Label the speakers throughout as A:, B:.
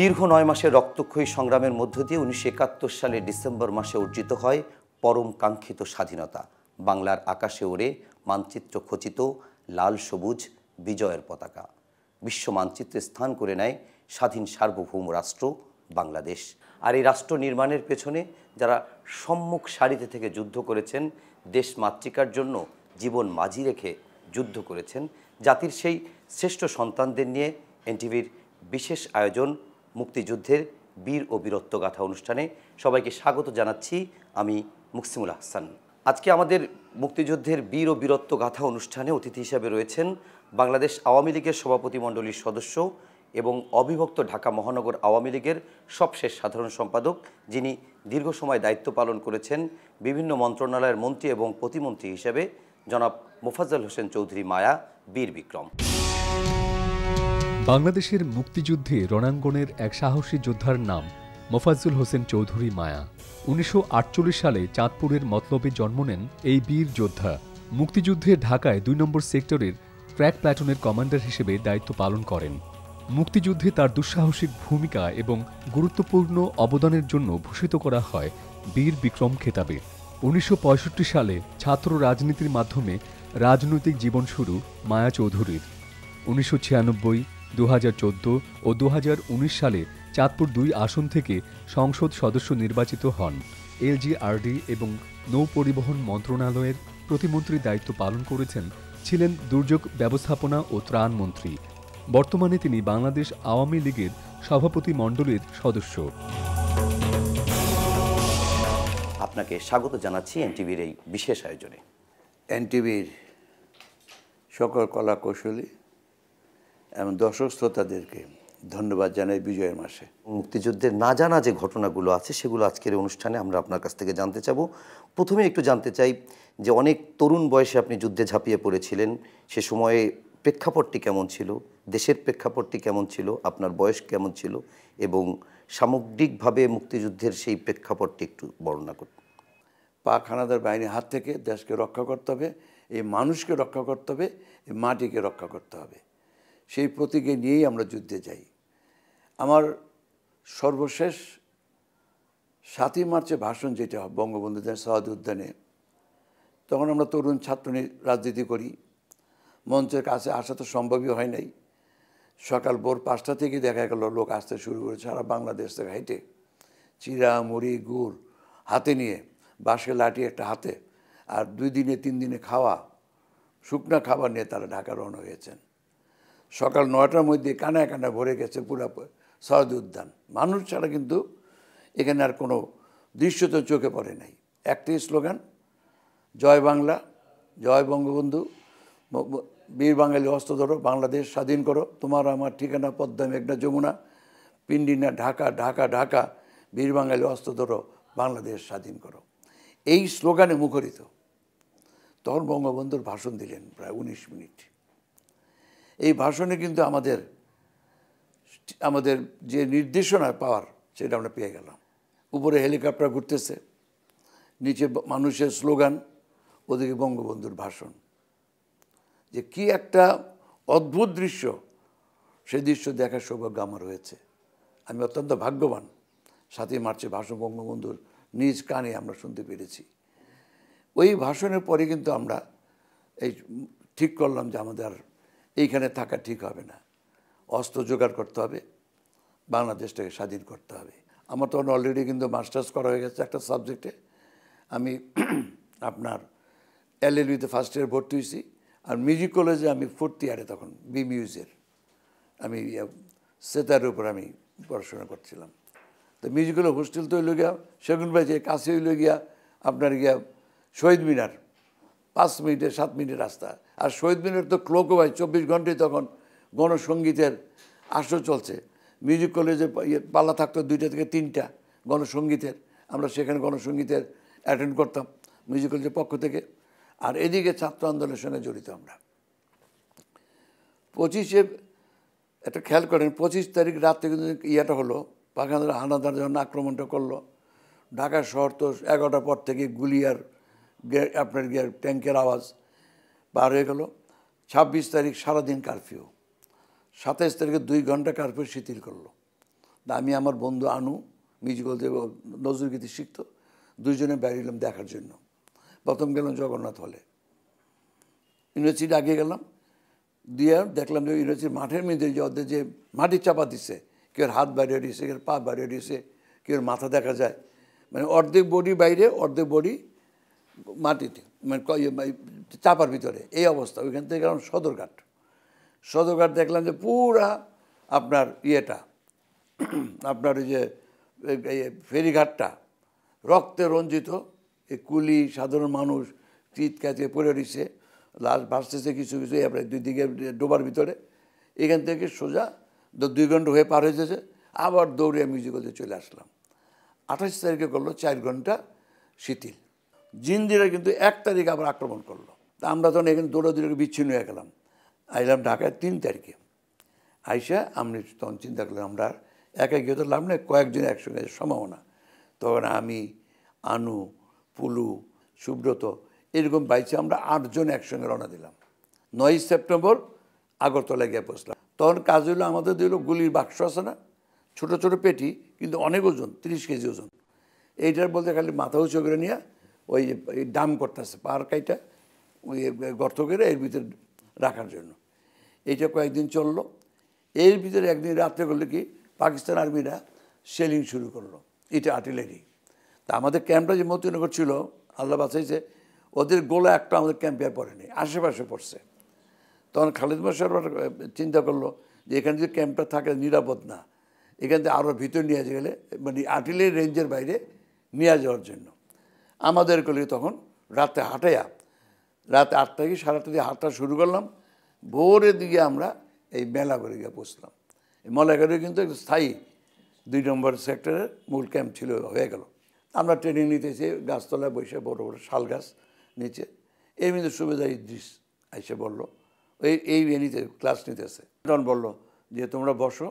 A: দীর্ঘ নয় মাসের রক্তক্ষয়ী সংগ্রামের মধ্য দিয়ে উনিশশো একাত্তর সালের ডিসেম্বর মাসে অর্জিত হয় পরম কাঙ্ক্ষিত স্বাধীনতা বাংলার আকাশে ওড়ে মানচিত্র খচিত লাল সবুজ বিজয়ের পতাকা বিশ্ব মানচিত্রে স্থান করে নেয় স্বাধীন সার্বভৌম রাষ্ট্র বাংলাদেশ আর এই রাষ্ট্র নির্মাণের পেছনে যারা সম্মুখ সারিতে থেকে যুদ্ধ করেছেন দেশ মাতৃকার জন্য জীবন মাঝি রেখে যুদ্ধ করেছেন জাতির সেই শ্রেষ্ঠ সন্তানদের নিয়ে এনটিভির বিশেষ আয়োজন মুক্তিযুদ্ধের বীর ও বীরত্ব গাথা অনুষ্ঠানে সবাইকে স্বাগত জানাচ্ছি আমি মুকসিমুল আহসান আজকে আমাদের মুক্তিযুদ্ধের বীর ও বীরত্ব গাথা অনুষ্ঠানে অতিথি হিসেবে রয়েছেন বাংলাদেশ আওয়ামী লীগের সভাপতিমণ্ডলীর সদস্য এবং অবিভক্ত ঢাকা মহানগর আওয়ামী লীগের সবশেষ সাধারণ সম্পাদক যিনি দীর্ঘ সময় দায়িত্ব পালন করেছেন বিভিন্ন মন্ত্রণালয়ের মন্ত্রী এবং প্রতিমন্ত্রী হিসেবে জনাব মোফাজ্জল হোসেন চৌধুরী মায়া বীর বিক্রম বাংলাদেশের মুক্তিযুদ্ধে রণাঙ্গনের এক সাহসী যোদ্ধার নাম মোফাজ্জুল হোসেন চৌধুরী মায়া উনিশশো সালে চাঁদপুরের মতলবে জন্ম নেন এই বীর যোদ্ধা মুক্তিযুদ্ধে ঢাকায় দুই নম্বর সেক্টরের ক্র্যাক প্ল্যাটনের কমান্ডার হিসেবে দায়িত্ব পালন করেন মুক্তিযুদ্ধে তার দুঃসাহসিক ভূমিকা এবং গুরুত্বপূর্ণ অবদানের জন্য ভূষিত করা হয় বীর বিক্রম খেতাবে উনিশশো সালে ছাত্র রাজনীতির মাধ্যমে রাজনৈতিক জীবন শুরু মায়া চৌধুরীর উনিশশো দু ও দু সালে চাঁদপুর দুই আসন থেকে সংসদ সদস্য নির্বাচিত হন এলজিআরডি এবং নৌ পরিবহন মন্ত্রণালয়ের প্রতিমন্ত্রীর দায়িত্ব পালন করেছেন ছিলেন দুর্যোগ ব্যবস্থাপনা ও ত্রাণ মন্ত্রী বর্তমানে তিনি বাংলাদেশ আওয়ামী লীগের সভাপতি মণ্ডলীর সদস্য আপনাকে স্বাগত জানাচ্ছি এনটিভির এই বিশেষ আয়োজনে এনটিভির সকল কলা কৌশলী এবং দর্শক শ্রোতাদেরকে ধন্যবাদ জানাই বিজয়ের মাসে মুক্তিযুদ্ধের না জানা যে ঘটনাগুলো আছে সেগুলো আজকের অনুষ্ঠানে আমরা আপনার কাছ থেকে জানতে চাব প্রথমে একটু জানতে চাই যে অনেক তরুণ বয়সে আপনি যুদ্ধে ঝাঁপিয়ে পড়েছিলেন সে সময়ে প্রেক্ষাপটটি কেমন ছিল দেশের প্রেক্ষাপটটি কেমন ছিল আপনার বয়স কেমন ছিল এবং সামগ্রিকভাবে মুক্তিযুদ্ধের সেই প্রেক্ষাপটটি একটু বর্ণনা করুন পাক
B: হানাদার বাহিনীর হাত থেকে দেশকে রক্ষা করতে হবে এই মানুষকে রক্ষা করতে হবে এই মাটিকে রক্ষা করতে হবে সেই প্রতীকে নিয়েই আমরা যুদ্ধে যাই আমার সর্বশেষ সাতই মার্চে ভাষণ যেটা বঙ্গবন্ধুদের সহাদ উদ্যানে তখন আমরা তরুণ ছাত্র রাজনীতি করি মঞ্চের কাছে আসা তো সম্ভবই হয় নাই সকাল ভোর পাঁচটা থেকে দেখা গেল লোক আসতে শুরু করে সারা বাংলাদেশ থেকে হাইটে চিরা মুড়ি গুড় হাতে নিয়ে বাঁশে লাঠি একটা হাতে আর দুই দিনে তিন দিনে খাওয়া শুকনা খাবার নিয়ে তারা ঢাকা রওনা হয়েছেন সকাল নয়টার মধ্যে কানায় কানায় ভরে গেছে পুরা সহজ উদ্যান মানুষ ছাড়া কিন্তু এখানে আর কোনো দৃশ্য তো চোখে পড়ে নাই একটি স্লোগান জয় বাংলা জয় বঙ্গবন্ধু বীর বাঙালি হস্ত ধরো বাংলাদেশ স্বাধীন করো তোমার আমার ঠিকানা পদ্মা মেঘনা যমুনা পিন্ডিনা ঢাকা ঢাকা ঢাকা বীর বাঙালি হস্ত ধরো বাংলাদেশ স্বাধীন করো এই স্লোগানে মুখরিত তখন বঙ্গবন্ধুর ভাষণ দিলেন প্রায় উনিশ মিনিট এই ভাষণে কিন্তু আমাদের আমাদের যে নির্দেশনা পাওয়ার সেটা আমরা পেয়ে গেলাম উপরে হেলিকপ্টার ঘুরতেছে নিচে মানুষের স্লোগান ওদিকে বঙ্গবন্ধুর ভাষণ যে কি একটা অদ্ভুত দৃশ্য সে দৃশ্য দেখার সৌভাগ্য আমার হয়েছে আমি অত্যন্ত ভাগ্যবান সাতই মার্চে ভাষণ বঙ্গবন্ধুর নিজ কানে আমরা শুনতে পেরেছি ওই ভাষণের পরে কিন্তু আমরা এই ঠিক করলাম যে আমাদের এইখানে থাকা ঠিক হবে না অস্ত্র জোগাড় করতে হবে বাংলাদেশটাকে স্বাধীন করতে হবে আমার তখন অলরেডি কিন্তু মাস্টার্স করা হয়ে গেছে একটা সাবজেক্টে আমি আপনার এল এল বিতে ফার্স্ট ইয়ার ভর্তি হয়েছি আর মিউজিক কলেজে আমি ফোর্থ ইয়ারে তখন বি মিউজের আমি ইয়ে, সেতারের উপর আমি পড়াশোনা করছিলাম তো মিউজিক কলেজ হোস্টেল তো হইল গিয়া সেগুন বাজে কাছে হইল গিয়া আপনার গিয়া শহীদ মিনার পাঁচ মিনিটে সাত মিনিটের রাস্তা আর শহীদ মিনার তো ক্লোকও ভাই চব্বিশ ঘন্টায় তখন গণসঙ্গীতের আসর চলছে মিউজিক কলেজে ইয়ে, পাল্লা থাকতো দুইটা থেকে তিনটা গণসঙ্গীতের আমরা সেখানে গণসঙ্গীতের অ্যাটেন্ড করতাম মিউজিক কলেজের পক্ষ থেকে আর এদিকে ছাত্র আন্দোলনের সঙ্গে জড়িত আমরা পঁচিশে একটা খেয়াল করেন পঁচিশ তারিখ রাত থেকে ইয়েটা হলো পাকিস্তানের হানাদার যখন আক্রমণটা করলো ঢাকা শহর তো এগারোটার পর থেকে গুলিয়ার আপনার ট্যাঙ্কের আওয়াজ বার হয়ে গেল ছাব্বিশ তারিখ সারাদিন কারফিউ সাতাইশ তারিখে দুই ঘন্টা কারফিউ শিথিল করলো আমি আমার বন্ধু আনু মিউজিক্যাল দেব নজরুলগীতি শিখত দুইজনে বেরিয়েলাম দেখার জন্য প্রথম গেলাম জগন্নাথ হলে ইউনিভার্সিটি আগে গেলাম দিয়ে দেখলাম যে ইউনিভার্সিটির মাঠের মধ্যে যে অর্ধেক যে মাটি চাপা দিছে কেউ হাত বাইরে দিয়েছে কেউ পা বাইরে দিয়েছে কেউ মাথা দেখা যায় মানে অর্ধেক বডি বাইরে অর্ধেক বডি মাটিতে মানে চাপার ভিতরে এই অবস্থা ওইখান থেকে গেলাম সদরঘাট সদরঘাট দেখলাম যে পুরা আপনার ইয়েটা আপনার ওই যে ফেরিঘাটটা রক্তে রঞ্জিত এই কুলি সাধারণ মানুষ চিত কাছে পড়ে রয়েছে লাশ ভাসতেছে কিছু কিছু এবারে দুই দিকে ডোবার ভিতরে এখান থেকে সোজা দুই ঘন্টা হয়ে পার হয়েছে আবার দৌড়ে মিউজিক চলে আসলাম আঠাশ তারিখে করলো চার ঘন্টা শিথিল জিন্দিরা কিন্তু এক তারিখ আবার আক্রমণ করলো তা আমরা তখন এখানে দৌড়াদৌড়ি বিচ্ছিন্ন হয়ে গেলাম আইলাম ঢাকায় তিন তারিখে আইসা আমি তখন চিন্তা করলাম আমরা একা গিয়ে তো লাভ নেই কয়েকজন একসঙ্গে সম্ভাবনা তখন আমি আনু পুলু সুব্রত এরকম বাইছে আমরা আটজন একসঙ্গে রওনা দিলাম নয় সেপ্টেম্বর আগরতলায় গিয়ে পৌঁছলাম তখন কাজ হলো আমাদের দিল গুলির বাক্স আছে না ছোট ছোট পেটি কিন্তু অনেক ওজন তিরিশ কেজি ওজন এইটার বলতে খালি মাথা উঁচু করে নিয়ে ওই দাম করতেছে পাহাড় কাইটা ওই গর্ত করে এর ভিতরে রাখার জন্য এইটা কয়েকদিন চললো এর ভিতরে একদিন রাত্রে করলে কি পাকিস্তান আর্মিরা সেলিং শুরু করলো এটা আর্টিলারি তা আমাদের ক্যাম্পটা যে মতিনগর ছিল আল্লাহ বাঁচাইছে ওদের গোলা একটা আমাদের ক্যাম্পে আর পড়েনি আশেপাশে পড়ছে তখন খালিদ মাসার চিন্তা করলো যে এখানে যদি ক্যাম্পটা থাকে নিরাপদ না এখান থেকে আরও ভিতরে নিয়ে গেলে মানে আর্টিলারি রেঞ্জের বাইরে নিয়ে যাওয়ার জন্য আমাদের কলি তখন রাতে হাঁটাইয়া রাতে আটটা কি সাড়ে আটটা দিয়ে হাঁটা শুরু করলাম ভোরের দিকে আমরা এই মেলা করে গিয়ে পৌঁছলাম এই মেলাগড়ে কিন্তু স্থায়ী দুই নম্বর সেক্টরের মূল ক্যাম্প ছিল হয়ে গেল আমরা ট্রেনিং নিতেছি গাছতলায় বসে বড় বড় শাল গাছ নিচে এই কিন্তু সুবিধা ইদ্রিস এসে বললো এই এই নিতে ক্লাস নিতেছে ডন বলল যে তোমরা বসো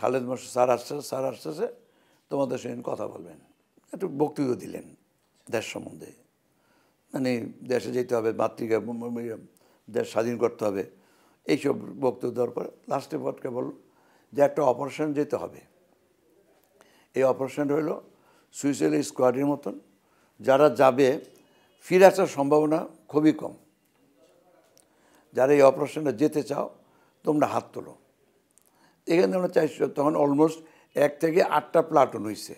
B: খালেদ মশ স্যার আসছে স্যার আসতেছে তোমাদের সঙ্গে কথা বলবেন একটু বক্তৃতা দিলেন দেশ সম্বন্ধে মানে দেশে যেতে হবে মাতৃকা দেশ স্বাধীন করতে হবে এইসব বক্তব্য দেওয়ার পর লাস্টে ভটকে বলল যে একটা অপারেশন যেতে হবে এই অপারেশন হইল সুইসাইড স্কোয়াডের মতন যারা যাবে ফিরে আসার সম্ভাবনা খুবই কম যারা এই অপারেশনে যেতে চাও তোমরা হাত তোলো এখানে আমরা চাইছো তখন অলমোস্ট এক থেকে আটটা প্লাটুন হয়েছে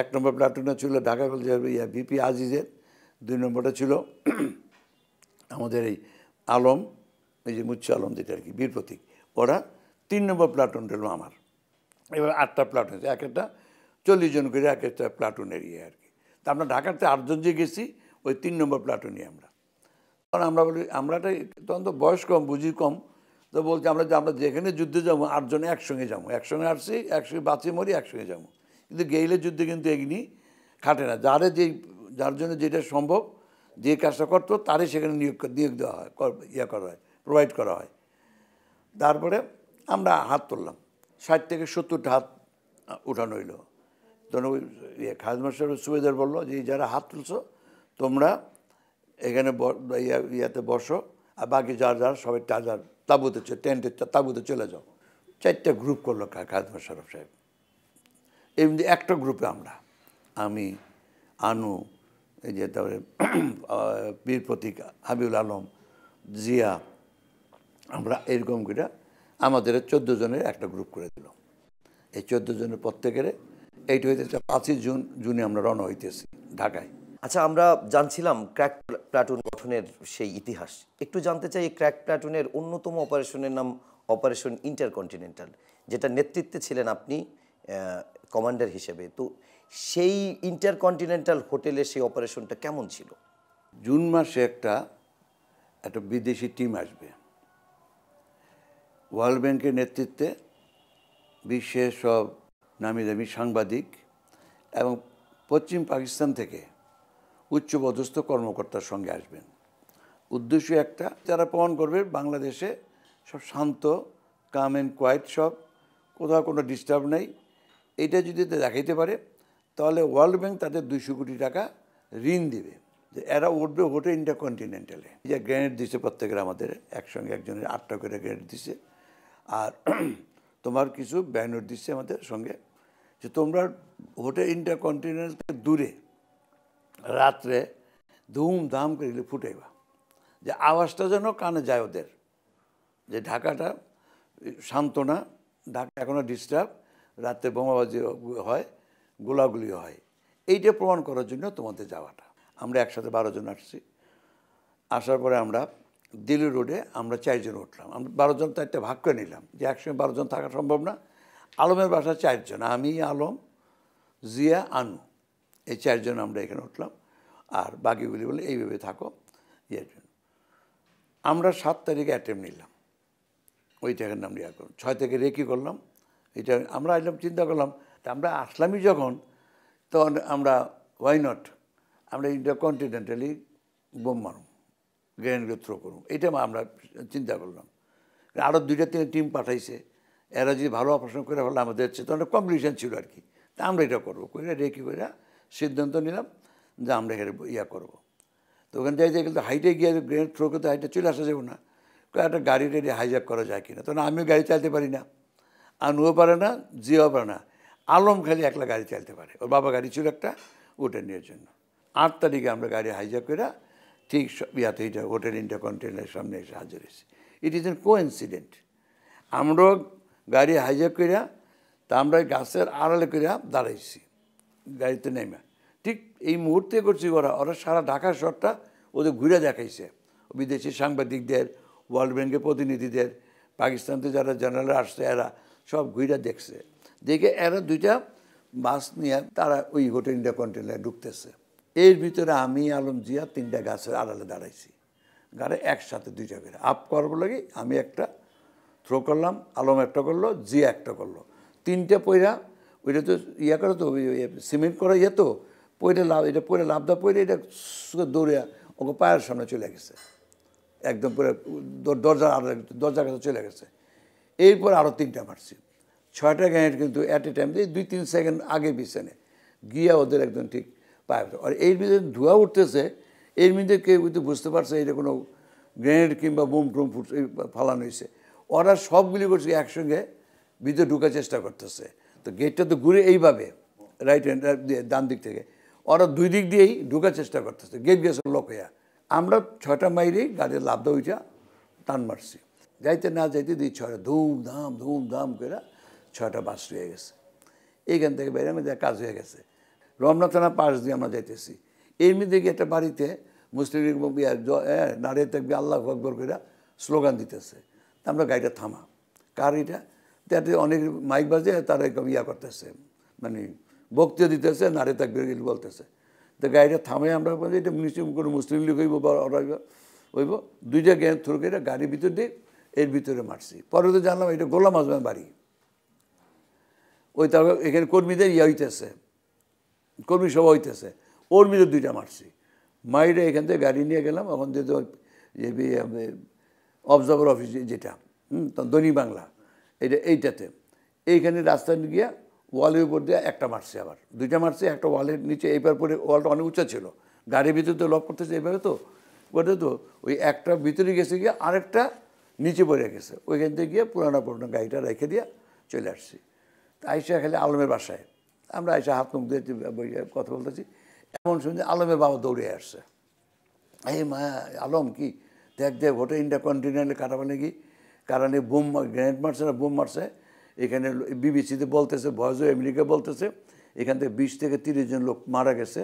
B: এক নম্বর প্ল্যাটুনে ছিল ঢাকা কলেজের ইয়া ভিপি আজিজের দুই নম্বরটা ছিল আমাদের এই আলম এই যে মুচ্ছ আলম যেটা আর কি বীর প্রতীক ওরা তিন নম্বর প্লাটুন রইল আমার এবার আটটা প্লাটুন এক একটা চল্লিশ জন করে এক একটা প্লাটুনের ইয়ে আর কি তা আমরা ঢাকাতে আটজন যে গেছি ওই তিন নম্বর প্লাটুনই আমরা তখন আমরা বলি আমরাটা তখন তো বয়স কম বুঝি কম তো বলছি আমরা যে আমরা যেখানে যুদ্ধে যাবো আটজনে একসঙ্গে যাবো একসঙ্গে আসছি একসঙ্গে বাঁচি মরি একসঙ্গে যাবো কিন্তু গেইলের যুদ্ধে কিন্তু এগিনি খাটে না যারে যে যার জন্য যেটা সম্ভব যে কাজটা করতো তারই সেখানে নিয়োগ নিয়োগ দেওয়া হয় ইয়ে করা হয় প্রোভাইড করা হয় তারপরে আমরা হাত তুললাম ষাট থেকে সত্তরটা হাত উঠানো হইলো তখন ওই ইয়ে খাজ মাস্টার সুবেদার বললো যে যারা হাত তুলছো তোমরা এখানে ইয়াতে বসো আর বাকি যার যার সবাই যার তাঁবুতে টেন্টের তাঁবুতে চলে যাও চারটা গ্রুপ করলো খাজ মাস্টারফ সাহেব এমনি একটা গ্রুপে আমরা আমি আনু এই যে তারপরে বীর প্রতীক হাবিউল আলম জিয়া আমরা এরকম করে আমাদের চোদ্দ জনের একটা গ্রুপ করে দিল এই চোদ্দ জনের প্রত্যেকের
A: এইটা হইতেছে পাঁচই জুন জুনে আমরা রওনা হইতেছি ঢাকায় আচ্ছা আমরা জানছিলাম ক্র্যাক প্লাটুন গঠনের সেই ইতিহাস একটু জানতে চাই ক্র্যাক প্লাটুনের অন্যতম অপারেশনের নাম অপারেশন ইন্টারকন্টিনেন্টাল যেটা নেতৃত্বে ছিলেন আপনি কমান্ডার হিসেবে তো সেই ইন্টারকন্টিনেন্টাল হোটেলে সেই অপারেশনটা কেমন ছিল জুন মাসে একটা একটা বিদেশি টিম আসবে
B: ওয়ার্ল্ড ব্যাংকের নেতৃত্বে বিশ্বের সব নামি দামি সাংবাদিক এবং পশ্চিম পাকিস্তান থেকে উচ্চপদস্থ কর্মকর্তার সঙ্গে আসবেন উদ্দেশ্য একটা যারা প্রমাণ করবে বাংলাদেশে সব শান্ত কাম অ্যান্ড কোয়াইট সব কোথাও কোনো ডিস্টার্ব নেই এটা যদি দেখাইতে পারে তাহলে ওয়ার্ল্ড ব্যাংক তাদের দুইশো কোটি টাকা ঋণ দেবে যে এরা উঠবে ওঠে ইন্টারকন্টিনেন্টালে যে গ্রেনেড দিছে প্রত্যেকের আমাদের একসঙ্গে একজনের আটটা করে গ্রেনেড দিছে আর তোমার কিছু ব্যানার দিচ্ছে আমাদের সঙ্গে যে তোমরা হোটে ইন্টারকন্টিনেন্টাল থেকে দূরে রাত্রে ধুমধাম করে গেলে ফুটাইবা যে আওয়াজটা যেন কানে যায় ওদের যে ঢাকাটা শান্ত না ঢাকা এখনও ডিস্টার্ব রাতে বোমাবাজি হয় গোলাগুলি হয় এইটা প্রমাণ করার জন্য তোমাদের যাওয়াটা আমরা একসাথে বারোজন আসছি আসার পরে আমরা দিল্লি রোডে আমরা চারজন উঠলাম আমরা বারোজন একটা ভাগ করে নিলাম যে একসঙ্গে বারোজন থাকা সম্ভব না আলমের বাসা চারজন আমি আলম জিয়া আনু এই চারজন আমরা এখানে উঠলাম আর বাকিগুলি বলে এইভাবে থাকো ইয়ের জন্য আমরা সাত তারিখে অ্যাটেম্প নিলাম ওই জায়গার নাম ইয়া করলাম ছয় থেকে রেকি করলাম এটা আমরা আসলাম চিন্তা করলাম তা আমরা আসলামই যখন তখন আমরা ওয়াই নট আমরা ইন্ডিয়া কন্টিনেন্টালি বোম মারুম গ্রেনেডকে থ্রো করুন এটা আমরা চিন্তা করলাম আরও দুইটা তিন টিম পাঠাইছে এরা যদি ভালো অপারেশন করে ফেলে আমাদের তখন কম্পিটিশন ছিল আর কি তা আমরা এটা করবো করে রেখে করে সিদ্ধান্ত নিলাম যে আমরা এখানে ইয়া করবো তো ওখানে যাই কিন্তু হাইটে গিয়ে গ্রেনেড থ্রো করতে হাইটে চলে আসা যাবো না একটা গাড়ি রেডি হাইজ্যাক করা যায় কিনা তখন আমিও গাড়ি চালাতে পারি না আনুও পারে না জিও পারে না আলম খালি একলা গাড়ি চালাতে পারে ওর বাবা গাড়ি ছিল একটা ওটা নিয়ে জন্য আট তারিখে আমরা গাড়ি হাইজ্যাক করে ঠিক ইয়াতে এটা হোটেল কন্টেনার সামনে এসে হাজির হয়েছে it is an co incident আমরাও গাড়ি হাইজ্যাক করিয়া তা আমরা গাছের আড়ালে করিয়া দাঁড়াইছি গাড়িতে নেমে ঠিক এই মুহূর্তে করছি ওরা ওরা সারা ঢাকা শহরটা ওদের ঘুরে দেখাইছে বিদেশি সাংবাদিকদের ওয়ার্ল্ড ব্যাঙ্কের প্রতিনিধিদের পাকিস্তানতে যারা জেনারেল আসছে এরা সব ঘুরে দেখছে দেখে এরা দুইটা বাস নিয়ে তারা ওই হোটেল ইন্ডিয়া কন্টেনারে ঢুকতেছে এর ভিতরে আমি আলম জিয়া তিনটা গাছের আড়ালে দাঁড়াইছি গাড়ি একসাথে দুইটা করে আপ করবো লাগে আমি একটা থ্রো করলাম আলম একটা করলো জিয়া একটা করলো তিনটা পয়রা ওইটা তো ইয়ে করে তো সিমেন্ট করা ইয়ে তো পয়রা লাভ এটা পয়রা লাভদা পয়রা এটা দৌড়ে ওকে পায়ের সামনে চলে গেছে একদম পুরো দরজার আড়ালে দরজার কাছে চলে গেছে এরপর আরও তিনটা মারছি ছয়টা গ্যানেট কিন্তু অ্যাট এ টাইম দিয়ে দুই তিন সেকেন্ড আগে বিছানে গিয়া ওদের একদম ঠিক পায় আর এর মধ্যে ধোয়া উঠতেছে এর মধ্যে কেউ কিন্তু বুঝতে পারছে এটা কোনো গ্রেনেড কিংবা বোম টোম ফুট ফালানো হয়েছে ওরা সবগুলি করছে একসঙ্গে ভিতরে ঢুকার চেষ্টা করতেছে তো গেটটা তো ঘুরে এইভাবে রাইট হ্যান্ড দিয়ে ডান দিক থেকে ওরা দুই দিক দিয়েই ঢুকার চেষ্টা করতেছে গেট গেছে লোকেয়া আমরা ছটা মাইরেই গাড়ির লাভ দইটা টান মারছি যাইতে না যাইতে দুই ছটা ধুমধাম ধুমধাম করে ছয়টা বাস হয়ে গেছে এইখান থেকে বেরিয়ে আমাদের কাজ হয়ে গেছে রমনা থানা পাশ দিয়ে আমরা যাইতেছি এমনি মধ্যে গিয়ে একটা বাড়িতে মুসলিম লীগ নারী থাকবে আল্লাহ আকবর করে স্লোগান দিতেছে তা আমরা গাড়িটা থামা কার এটা তাতে অনেক মাইক বাজে তারা একদম ইয়া করতেছে মানে বক্তৃতা দিতেছে নারী থাকবে বলতেছে তো গাড়িটা থামে আমরা এটা কোনো মুসলিম লীগ হইব বা হইব হইব দুইটা জ্ঞান থ্রু করে গাড়ির ভিতর দিয়ে এর ভিতরে মারছি পরে তো জানলাম এটা গোলাম আজমের বাড়ি ওই তার এখানে কর্মীদের ইয়ে হইতেছে কর্মী সভা হইতেছে ওর ভিতরে দুইটা মারছি মাইটা এখান থেকে গাড়ি নিয়ে গেলাম ওখান থেকে অবজার্ভার অফিস যেটা হুম দৈনিক বাংলা এটা এইটাতে এইখানে রাস্তা গিয়া ওয়ালের উপর দিয়ে একটা মারছে আবার দুইটা মারছে একটা ওয়ালের নিচে এইবার পরে ওয়ালটা অনেক উঁচা ছিল গাড়ির ভিতরে তো লক করতেছে এইভাবে তো বলতে তো ওই একটা ভিতরে গেছে গিয়ে আরেকটা নিচে পড়ে গেছে ওইখান থেকে গিয়ে পুরানো পুরোনো গাড়িটা রেখে দিয়ে চলে আসছি তা আইসা খালি আলমের বাসায় আমরা আইসা হাত মুখ দিয়ে কথা বলতেছি এমন শুনছি আলমের বাবা দৌড়ে আসছে এই মা আলম কি দেখ দেখ ওটা ইন্ডিয়া কন্টিনেন্টাল কারাবানে কি কারণে বোম গ্রেনেড মারছে না বোম মারছে এখানে বিবিসিতে বলতেছে ভয়েস আমেরিকা বলতেছে এখান থেকে বিশ থেকে তিরিশ জন লোক মারা গেছে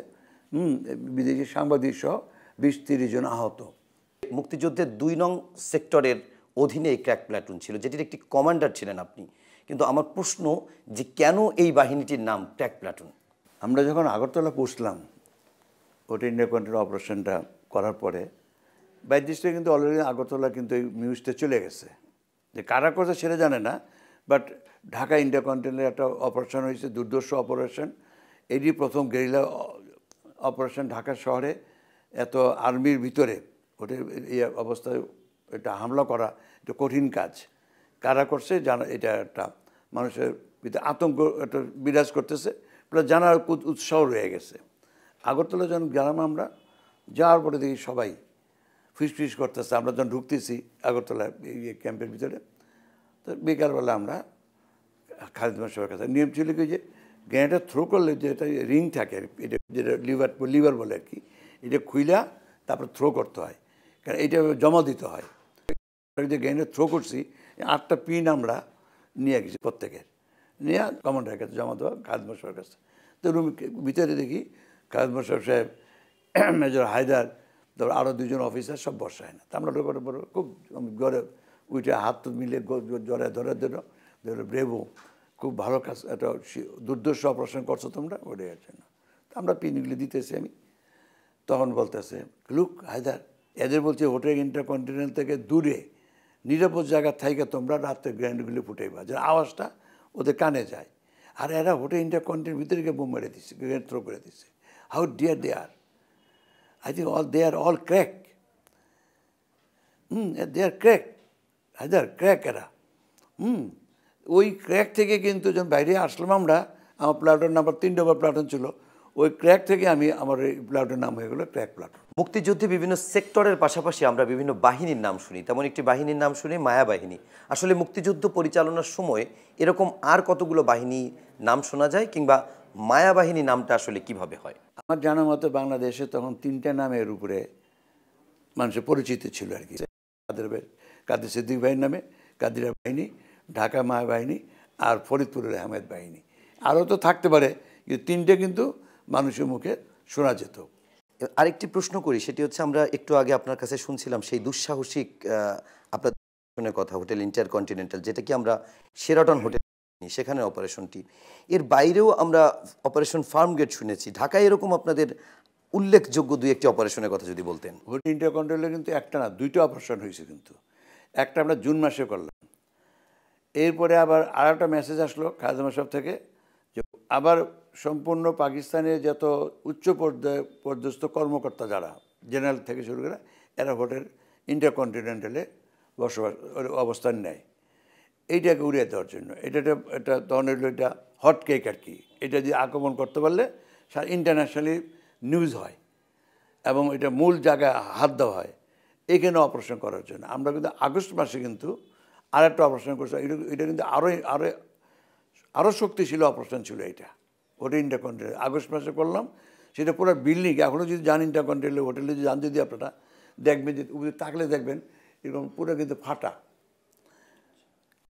B: হুম বিদেশি সাংবাদিক সহ
A: বিশ তিরিশ জন আহত মুক্তিযুদ্ধের দুই নং সেক্টরের অধীনে এই ক্র্যাক প্ল্যাটুন ছিল যেটির একটি কমান্ডার ছিলেন আপনি কিন্তু আমার প্রশ্ন যে কেন এই বাহিনীটির নাম ক্র্যাক প্ল্যাটুন আমরা যখন আগরতলা পৌঁছলাম ওটা ইন্ডিয়া কন্ট্রোল অপারেশনটা
B: করার পরে বাই কিন্তু অলরেডি আগরতলা কিন্তু এই নিউজটা চলে গেছে যে কারা কথা সেটা জানে না বাট ঢাকা ইন্ডিয়া কন্টিনেন্টের একটা অপারেশন হয়েছে দুর্দর্শ অপারেশন এটি প্রথম গেরিলা অপারেশন uh, ঢাকা শহরে এত আর্মির ভিতরে ওটা এই অবস্থায় এটা হামলা করা এটা কঠিন কাজ কারা করছে জানা এটা একটা মানুষের ভিতরে আতঙ্ক একটা বিরাজ করতেছে প্লাস জানার উৎসাহ রয়ে গেছে আগরতলা যখন গেলাম আমরা যাওয়ার পরে দেখি সবাই ফিস ফিস করতেছে আমরা যখন ঢুকতেছি আগরতলা ক্যাম্পের ভিতরে তো বিকালবেলা আমরা খালিদ মাসের কাছে নিয়ম ছিল কি যে গ্যাঁটা থ্রো করলে যে এটা রিং থাকে এটা যেটা লিভার লিভার বলে আর কি এটা খুইলা তারপর থ্রো করতে হয় কারণ এটা জমা দিতে হয় যে গেইনে থ্রো করছি আটটা পিন আমরা নিয়ে গেছি প্রত্যেকের নিয়ে কমান্ডারের কাছে জমা দেওয়া খালেদ মোশারফের কাছে তো রুম ভিতরে দেখি খালেদ মোশারফ সাহেব মেজর হায়দার তারপর আরও দুজন অফিসার সব হয় না তা আমরা ঢোকার পর খুব জ্বরে উঠে হাত মিলে জ্বরে ধরে ধরে ধরে ব্রেবো খুব ভালো কাজ একটা দুর্দশ অপারেশন করছো তোমরা ওটা আছে না তো আমরা পিনগুলি দিতেছি আমি তখন বলতেছে লুক হায়দার এদের বলছে হোটেল ইন্টারকন্টিনেন্ট থেকে দূরে নিরাপদ জায়গার থাইকে তোমরা রাতে গ্র্যান্ডগুলি ফুটাইবা যে আওয়াজটা ওদের কানে যায় আর এরা হোটে ইন্ডিয়া কন্ট্রির ভিতরে গিয়ে বোম মেরে দিচ্ছে গ্র্যান্ড থ্রো করে দিচ্ছে how dare they are I think all they are all crack hmm they are crack হাজার ক্র্যাক এরা হুম ওই ক্র্যাক থেকে কিন্তু যখন বাইরে আসলাম আমরা আমার প্লাটন নাম্বার তিন নম্বর প্লাটন ছিল ওই ক্র্যাক থেকে আমি আমার এই প্লাটন নাম হয়ে গেলো ক্র্যাক প্লাটন
A: মুক্তিযুদ্ধে বিভিন্ন সেক্টরের পাশাপাশি আমরা বিভিন্ন বাহিনীর নাম শুনি তেমন একটি বাহিনীর নাম শুনি মায়া বাহিনী আসলে মুক্তিযুদ্ধ পরিচালনার সময় এরকম আর কতগুলো বাহিনী নাম শোনা যায় কিংবা মায়া বাহিনী নামটা আসলে কিভাবে হয় আমার জানা মতো বাংলাদেশে তখন তিনটা নামের উপরে
B: মানুষের পরিচিত ছিল আর কি কাদের সিদ্দিক বাহিনীর নামে কাদিরা বাহিনী ঢাকা মায়া বাহিনী আর ফরিদপুরের আহমেদ বাহিনী আরও তো থাকতে পারে
A: কিন্তু তিনটে কিন্তু মানুষের মুখে শোনা যেত আরেকটি প্রশ্ন করি সেটি হচ্ছে আমরা একটু আগে আপনার কাছে শুনছিলাম সেই দুঃসাহসিক আপনার কথা হোটেল ইন্টারকন্টিনেন্টাল যেটা কি আমরা সেরাটন হোটেল সেখানে অপারেশনটি এর বাইরেও আমরা অপারেশন ফার্ম গেট শুনেছি ঢাকায় এরকম আপনাদের উল্লেখযোগ্য দুই একটি অপারেশনের কথা যদি বলতেন হোটেল ইন্টারকন্টিনেন্টালে কিন্তু একটা না দুইটা অপারেশন হয়েছে কিন্তু একটা আমরা জুন মাসে করলাম
B: এরপরে আবার আর একটা মেসেজ আসলো খাজমা সব থেকে যে আবার সম্পূর্ণ পাকিস্তানের যত উচ্চ পর্যস্ত কর্মকর্তা যারা জেনারেল থেকে শুরু করে এরা হোটেল ইন্টারকন্টিনেন্টালে বসবাস অবস্থান নেয় এইটাকে উড়িয়ে দেওয়ার জন্য এটা একটা ধরনের এটা হট কেক আর কি এটা যদি আক্রমণ করতে পারলে ইন্টারন্যাশনালি নিউজ হয় এবং এটা মূল জায়গায় হাত দেওয়া হয় এখানে অপারেশন করার জন্য আমরা কিন্তু আগস্ট মাসে কিন্তু আর একটা অপারেশন করছি এটা কিন্তু আরও আরও আরও শক্তিশীল অপারেশন ছিল এটা ওটা ইন্টারকন্টিনেন্টাল আগস্ট মাসে করলাম সেটা পুরো বিল্ডিং এখনও যদি যান ইন্টারকন্টিনেন্টাল হোটেলে যদি যান যদি আপনারা দেখবেন যে উপরে তাকলে দেখবেন এরকম পুরো কিন্তু ফাটা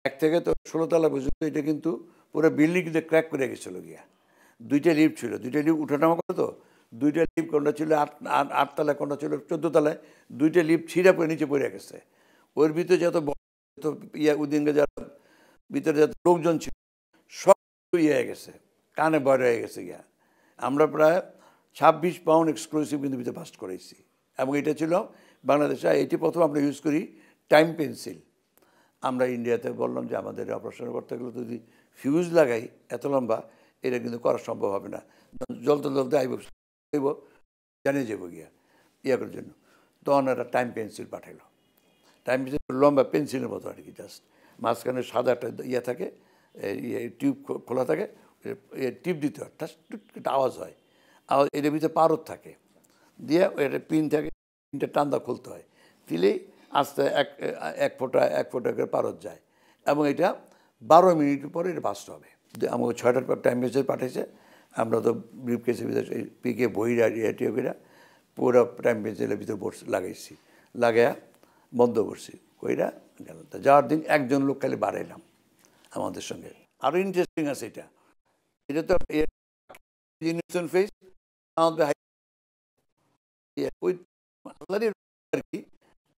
B: এক থেকে তো ষোলোতলা পর্যন্ত এটা কিন্তু পুরো বিল্ডিং কিন্তু ক্র্যাক করে গেছিলো গিয়া দুইটা লিফ্ট ছিল দুইটা লিফ্ট উঠানামা করে করতো দুইটা লিফ্ট কোনটা ছিল আট আটতলায় কোনটা ছিল চোদ্দোতলায় দুইটা লিফ্ট ছিঁড়া পরে নিচে পড়ে গেছে ওর ভিতরে যত ইয়া উদিনকে যারা ভিতরে যত লোকজন ছিল সব ইয়ে হয়ে গেছে কানে বয় হয়ে গেছে গিয়া আমরা প্রায় ছাব্বিশ পাউন্ড এক্সক্লুসিভ ইন্দুবিতে ফার্স্ট করেছি এবং এটা ছিল বাংলাদেশে এটি প্রথম আমরা ইউজ করি টাইম পেন্সিল আমরা ইন্ডিয়াতে বললাম যে আমাদের অপারেশন করতে গেলে যদি ফিউজ লাগাই এত লম্বা এটা কিন্তু করা সম্ভব হবে না জলতে জলতে আইব আইব জানিয়ে যাবো গিয়া ইয়া করার জন্য তখন একটা টাইম পেন্সিল পাঠাইলো টাইম পেন্সিল লম্বা পেন্সিলের মতো আর কি জাস্ট মাঝখানে সাদা একটা ইয়ে থাকে টিউব খোলা থাকে টিপ দিতে হয় ঠাস একটা আওয়াজ হয় আওয়াজ এটার ভিতরে পারদ থাকে দিয়ে এটা পিন থাকে পিনটা টান্দা খুলতে হয় দিলেই আস্তে এক এক ফোঁটা এক ফোঁটা করে পারদ যায় এবং এটা বারো মিনিট পরে এটা বাঁচতে হবে আমাকে ছয়টার পর টাইম মেসেজ পাঠিয়েছে আমরা তো ব্রিফ কেসের ভিতরে পিকে বইরা টিও করে পুরো টাইম মেসেজের ভিতরে বস লাগাইছি লাগাইয়া বন্ধ করছি কইরা গেলাম যাওয়ার দিন একজন লোক খালি বাড়াইলাম আমাদের সঙ্গে আরও ইন্টারেস্টিং আছে এটা এটা তো নিউটন ফেস আমাদের ওই আল্লাহরই আর কি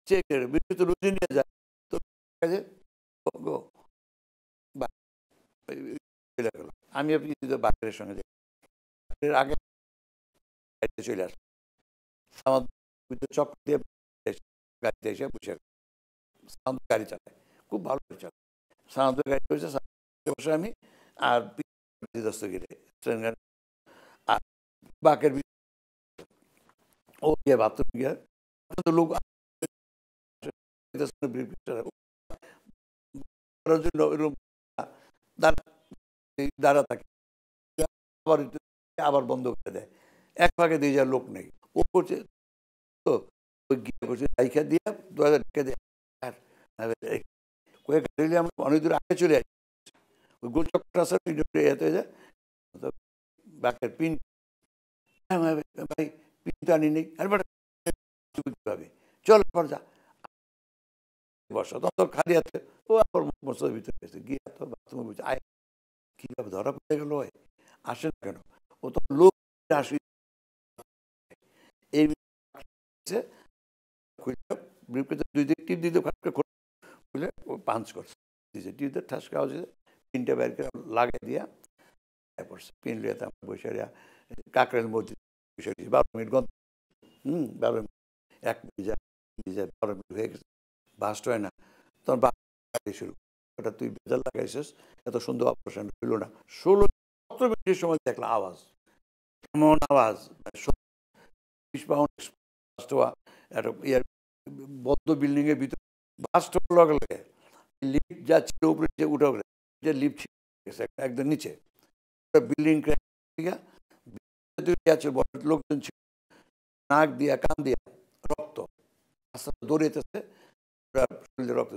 B: চেক বিদ্যুৎ রুজি নিয়ে যায় তো কাজে গো আমি আপনি কিন্তু বাকেরের সঙ্গে
A: যাই আগে গাড়িতে চলে আসলাম বিদ্যুৎ চক্র দিয়ে গাড়িতে এসে বসে সাধারণত গাড়ি চালায় খুব ভালো
B: চালায় সাধারণত গাড়ি রয়েছে বসে আমি আর আর বাকের ও গিয়ে বাথরুম গিয়ে লোক দাঁড়া থাকে আবার আবার বন্ধ করে দেয় এক ভাগে দিয়ে যাওয়ার লোক নেই ও করছে তো গিয়ে করছে দিয়ে দু হাজার দিয়ে গাড়ি আমরা অনেক দূর আগে চলে আসি गोल चौकटा सर मतलब বাঘের পিন হ্যাঁ ভাই পিন তো আনি নেই আরে বেটা কীভাবে চল পর যা বসা তখন খালি আছে ও আবার মশলার ভিতরে এসে গিয়ে তো বাথরুমের ভিতরে আয় কীভাবে ধরা পড়ে গেল আসে না কেন ও তো লোক আসি এই দুই দিক টিপ দিতে খুলে ও পাঞ্চ করছে টিপ দিয়ে ঠাস খাওয়া তিনটে বের করে লাগাই দিয়া পড়ছে পিন লিয়ে আমরা বসে কাকরেল মসজিদ বসে দিয়েছি বারো মিনিট গন্ধ হুম বারো মিনিট এক মিনিট বারো মিনিট হয়ে গেছে বাস্ট হয় না তখন বাড়ি শুরু ওটা তুই বেজাল লাগাইছিস এত সুন্দর অপারেশন হইল না ষোলো সতেরো মিনিটের সময় দেখলাম আওয়াজ কেমন আওয়াজ বিশ পাউন্ড বাস্ট হওয়া একটা ইয়ার বদ্ধ বিল্ডিংয়ের ভিতরে বাস্ট হওয়ার লগে লগে লিফ্ট যা ছিল উপরে উঠে গেলে যে লিপ গেছে একদম নিচে বিল্ডিং আছে বড় লোকজন ছিল নাক দিয়া কান দিয়া রক্ত আস্তে দৌড়েতেছে শরীরে রক্ত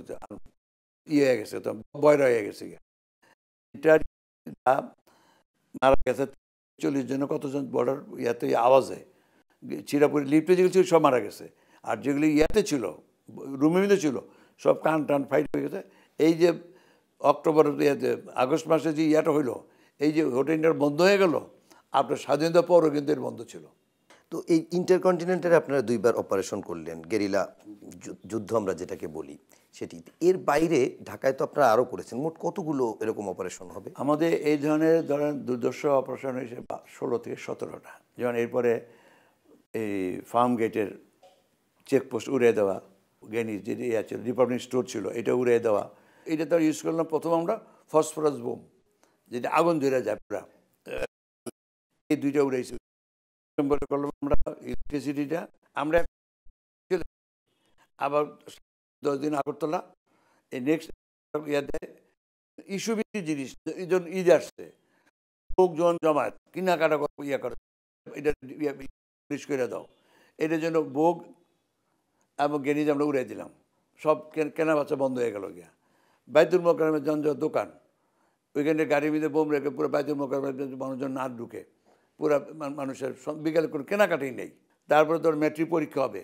B: ইয়ে হয়ে গেছে তো বয়রা হয়ে গেছে মারা গেছে চল্লিশ জনে কতজন বর্ডার ইয়াতে আওয়াজে চিরাপুরি লিফটে যেগুলো ছিল সব মারা গেছে আর যেগুলি ইয়াতে ছিল রুমে মিলে ছিল সব কান টান ফাইট হয়ে গেছে এই যে অক্টোবর ইয়েতে আগস্ট মাসে যে ইয়াটা হইলো এই যে হোটেলটা বন্ধ হয়ে গেল
A: আপনার স্বাধীনতা পরও কিন্তু এর বন্ধ ছিল তো এই ইন্টারকন্টিনেন্টাল আপনারা দুইবার অপারেশন করলেন গেরিলা যুদ্ধ আমরা যেটাকে বলি সেটি এর বাইরে ঢাকায় তো আপনারা আরও করেছেন মোট কতগুলো এরকম অপারেশন হবে আমাদের এই ধরনের ধরেন দুর্দশ অপারেশন
B: হয়েছে ষোলো থেকে সতেরোটা যেমন এরপরে এই ফার্ম গেটের চেকপোস্ট উড়িয়ে দেওয়া গেনি ইয়ে আছে ডিপার্টমেন্ট স্টোর ছিল এটা উড়িয়ে দেওয়া এটা তো ইউজ করলাম প্রথম আমরা ফসফরাস বোম যেটা আগুন ধরে যায় পুরা এই দুইটা উড়াইছি করলাম আমরা ইলেকট্রিসিটিটা আমরা আবার দশ দিন আগরতলা এই নেক্সট ইয়াতে ইস্যু বেশি জিনিস এই জন্য ঈদ আসছে লোকজন জমায়েত কেনাকাটা ইয়া করে এটা পুলিশ করে দাও এটার জন্য ভোগ এবং গেনিজ আমরা উড়াই দিলাম সব কেনা বাচ্চা বন্ধ হয়ে গেল গিয়া বাইতুল মোকারমের জঞ্জল দোকান ওইখানে গাড়ি মিলে বোম রেখে পুরো বাইতুল মোকারমের মানুষজন না ঢুকে পুরো মানুষের বিকালে কোনো কেনাকাটাই নেই তারপরে তোর ম্যাট্রিক পরীক্ষা হবে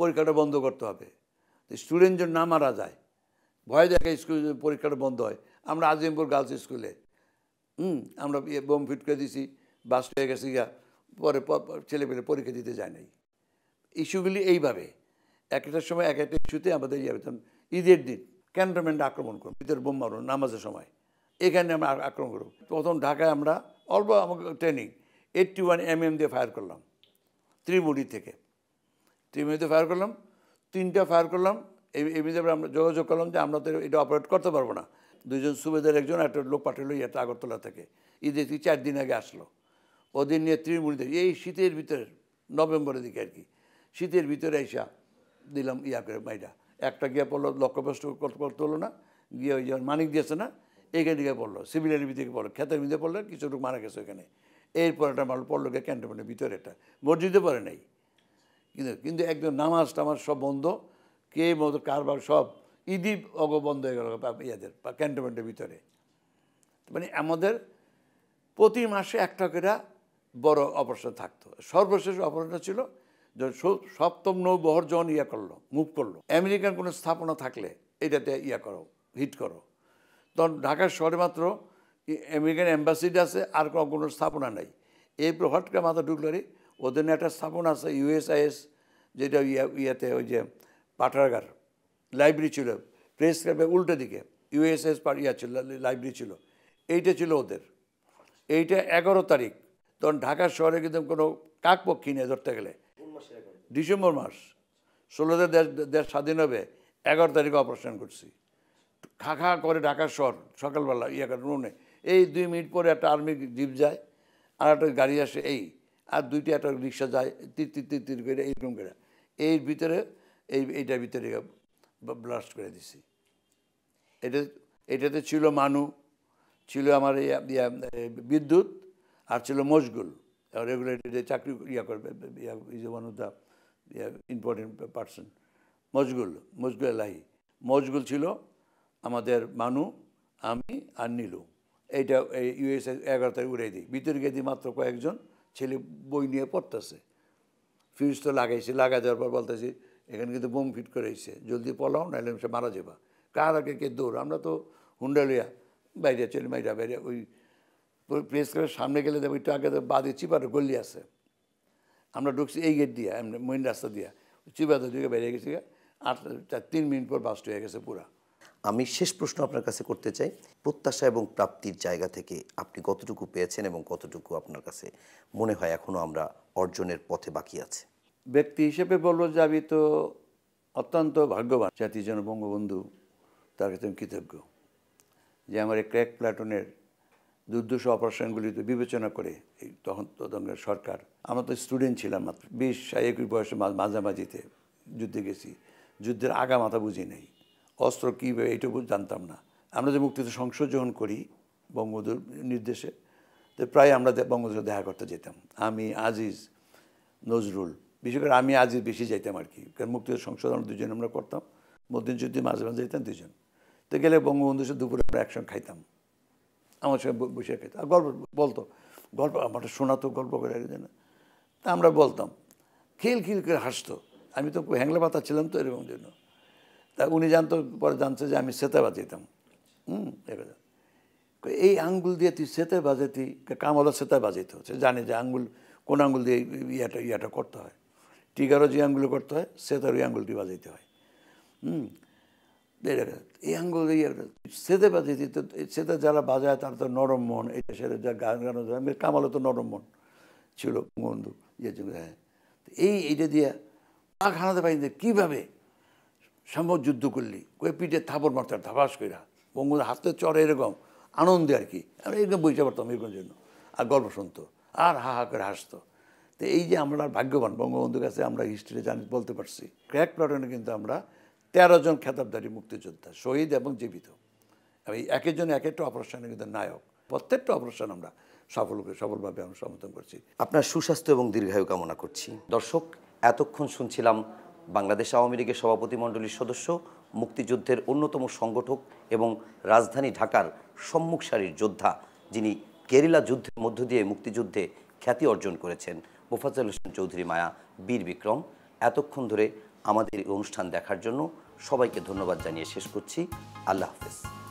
B: পরীক্ষাটা বন্ধ করতে হবে স্টুডেন্ট না মারা যায় ভয় দেখে স্কুল পরীক্ষাটা বন্ধ হয় আমরা আজিমপুর গার্লস স্কুলে হুম আমরা ইয়ে বোম ফিট করে দিছি বাস হয়ে গেছি গা পরে পেলে পরীক্ষা দিতে যায় নাই ইস্যুগুলি এইভাবে এক একটা সময় এক একটা ইস্যুতে আমাদের ইয়ে ঈদের দিন ক্যান্টনমেন্টে আক্রমণ করব ভিতরে বোম মারুন নামাজের সময় এখানে আমরা আক্রমণ করব প্রথম ঢাকায় আমরা অল্প আমাকে training eighty one M M দিয়ে ফায়ার করলাম ত্রিমুড়ি থেকে ত্রিমুড়িতে ফায়ার করলাম তিনটা ফায়ার করলাম এই এমনি আমরা যোগাযোগ করলাম যে আমরা তো এটা অপারেট করতে পারবো না দুজন সুবেদার একজন একটা লোক পাঠালো ইয়েটা আগরতলা থেকে ঈদে চার দিন আগে আসলো ওদের নিয়ে ত্রিমুড়িতে এই শীতের ভিতরে নভেম্বরের দিকে আর কি শীতের ভিতরে এসে দিলাম ইয়া করে মাইডা একটা গিয়ে পড়লো লক্ষ্যভ্রষ্ট করতে হলো না গিয়ে ওই যে মানিক দিয়েছে না এখান থেকে পড়লো সিভিল এলিভি থেকে পড়লো খেতের মধ্যে পড়লো কিছু লোক মারা গেছে ওইখানে এরপর একটা মাল পড়লো গিয়ে ক্যান্টনমেন্টের ভিতরে এটা মসজিদে পরে নাই কিন্তু কিন্তু একদম নামাজ টামাজ সব বন্ধ কে মতো কারবার সব ইদি অগ বন্ধ হয়ে গেল ইয়াদের ক্যান্টনমেন্টের ভিতরে মানে আমাদের প্রতি মাসে একটা করে বড় অপারেশন থাকতো সর্বশেষ অপারেশন ছিল সপ্তম নৌবহর যখন ইয়া করলো মুভ করলো আমেরিকান কোনো স্থাপনা থাকলে এটাতে ইয়া করো হিট করো তখন ঢাকার শহরে মাত্র আমেরিকান অ্যাম্বাসিডি আছে আর কোনো স্থাপনা নাই এই হট করে মাথা রে ওদের একটা স্থাপনা আছে ইউএসআইএস যেটা ইয়া ইয়াতে ওই যে পাঠাগার লাইব্রেরি ছিল প্রেস ক্লাবে উল্টো দিকে ইউএসএস ইয়া ছিল লাইব্রেরি ছিল এইটা ছিল ওদের এইটা এগারো তারিখ তখন ঢাকার শহরে কিন্তু কোনো কাকপক্ষী নেই ধরতে গেলে ডিসেম্বর মাস ষোলোতে দেশ দেশ স্বাধীন হবে এগারো তারিখে অপারেশন করছি খা খা করে ঢাকার শহর সকালবেলা ইয়ে রুনে এই দুই মিনিট পরে একটা আর্মি জিপ যায় আর একটা গাড়ি আসে এই আর দুইটি একটা রিক্সা যায় তির তির তির তির করে এইরকম করে এই ভিতরে এই এইটার ভিতরে ব্লাস্ট করে দিছি এটা এটাতে ছিল মানু ছিল আমার এই বিদ্যুৎ আর ছিল মশগুল রেগুলেটেড চাকরি ইয়া করবে ইয়া ইজ ইম্পর্টেন্ট ইয়ে, পার্সন মজগুল মজগুল এলাহি মজগুল ছিল আমাদের মানু আমি আর নিলু এইটা এই ইউএস এগারো তারিখ উড়াই দিই ভিতরে গিয়ে মাত্র কয়েকজন ছেলে বই নিয়ে পড়তেছে ফিউজ তো লাগাইছে লাগাই দেওয়ার পর বলতেছি এখানে কিন্তু বোম ফিট করেছে জলদি পলাও নাহলে সে মারা যাবা কার আগে কে দৌড় আমরা তো হুন্ডা লইয়া বাইরে চলে মাইরা বাইরে ওই প্রেস করে সামনে গেলে দেখবো একটু আগে বাদে চিপার গলি আছে আমরা ঢুকছি এই গেট দিয়া মেইন রাস্তা দিয়া চিবাদা দিকে বেরিয়ে গেছি আট তিন মিনিট পর বাস্ট হয়ে গেছে পুরা
A: আমি শেষ প্রশ্ন আপনার কাছে করতে চাই প্রত্যাশা এবং প্রাপ্তির জায়গা থেকে আপনি কতটুকু পেয়েছেন এবং কতটুকু আপনার কাছে মনে হয় এখনও আমরা অর্জনের পথে বাকি আছে ব্যক্তি হিসেবে বলব যে আমি তো অত্যন্ত ভাগ্যবান জাতির জন্য বঙ্গবন্ধু তার কাছে আমি
B: কৃতজ্ঞ যে আমার এই ক্র্যাক প্ল্যাটনের দুর্দশ অপারেশনগুলিতে বিবেচনা করে এই তখন তদঙ্গের সরকার আমরা তো স্টুডেন্ট ছিলাম মাত্র বিশ একুশ বয়সে মাঝামাঝিতে যুদ্ধে গেছি যুদ্ধের আগা মাথা বুঝি নেই অস্ত্র কী এইটুকু জানতাম না আমরা যে মুক্তিতে সংশোধন করি বঙ্গবন্ধুর নির্দেশে তো প্রায় আমরা বঙ্গবন্ধুর দেখা করতে যেতাম আমি আজিজ নজরুল বিশেষ করে আমি আজিজ বেশি যাইতাম আর কি কারণ মুক্তিযুদ্ধ সংশোধন দুজন আমরা করতাম যুদ্ধে মাঝে মাঝে যেতাম দুজন তো গেলে বঙ্গবন্ধুর সাথে দুপুরে আমরা একসঙ্গে খাইতাম আমার সঙ্গে বসে খেতে আর গল্প বলতো গল্প আমার শোনাতো গল্প করে একজন তা আমরা বলতাম খিল খিল করে হাসতো আমি তো হ্যাংলা পাতা ছিলাম তো এরকম জন্য তা উনি জানতো পরে জানতো যে আমি সেতা বাজাইতাম হুম এবার এই আঙ্গুল দিয়ে তুই সেতে বাজাইতি কামালো সেতা বাজাইতো সে জানে যে আঙ্গুল কোন আঙ্গুল দিয়ে ইয়াটা ইয়াটা করতে হয় টিগারও যে আঙ্গুলো করতে হয় সেতার ওই আঙ্গুলটি বাজাইতে হয় হুম এই আঙ্গুল সেতে পাতি সেতে যারা বাজায় তার তো নরম মন এটা সেটা যা গান গান কামালো তো নরম মন ছিল বন্ধু ইয়ের জন্য হ্যাঁ এই এইটা দিয়ে পা খানাতে পারি কীভাবে সাম্য যুদ্ধ করলি ওই পিঠে থাপড় মারতে ধাবাস কইরা বঙ্গুর হাতে চড়ে এরকম আনন্দে আর কি আমরা এরকম বইতে পারতাম এরকম জন্য আর গল্প শুনত আর হা হা করে হাসতো তো এই যে আমরা ভাগ্যবান বঙ্গবন্ধুর কাছে আমরা হিস্ট্রিতে জানি বলতে পারছি ক্র্যাক প্লটনে কিন্তু আমরা তেরো জন খেতাবদারি মুক্তিযোদ্ধা শহীদ এবং জীবিত আমি একজন এক একটা অপারেশনে কিন্তু নায়ক প্রত্যেকটা অপারেশন আমরা সফল
A: সফলভাবে আমরা সমর্থন করছি আপনার সুস্বাস্থ্য এবং দীর্ঘায়ু কামনা করছি দর্শক এতক্ষণ শুনছিলাম বাংলাদেশ আওয়ামী লীগের সভাপতিমণ্ডলীর সদস্য মুক্তিযুদ্ধের অন্যতম সংগঠক এবং রাজধানী ঢাকার সম্মুখ সারির যোদ্ধা যিনি কেরিলা যুদ্ধের মধ্য দিয়ে মুক্তিযুদ্ধে খ্যাতি অর্জন করেছেন মোফাজ্জল হোসেন চৌধুরী মায়া বীর বিক্রম এতক্ষণ ধরে আমাদের অনুষ্ঠান দেখার জন্য সবাইকে ধন্যবাদ জানিয়ে শেষ করছি আল্লাহ হাফেজ